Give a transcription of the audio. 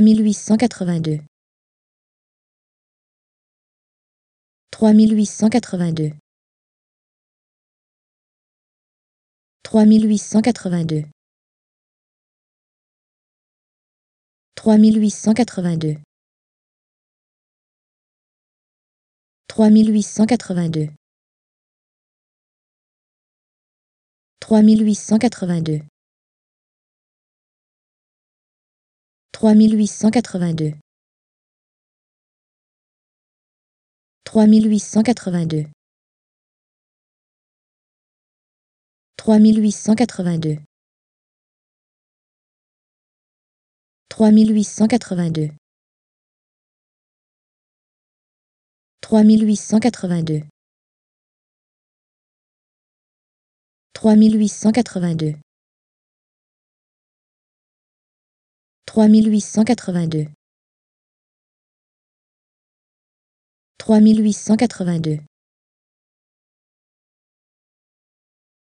3882 3882 3882 3882 3882 3882 3882 3882 3882 3882 3882 3882 3882 3882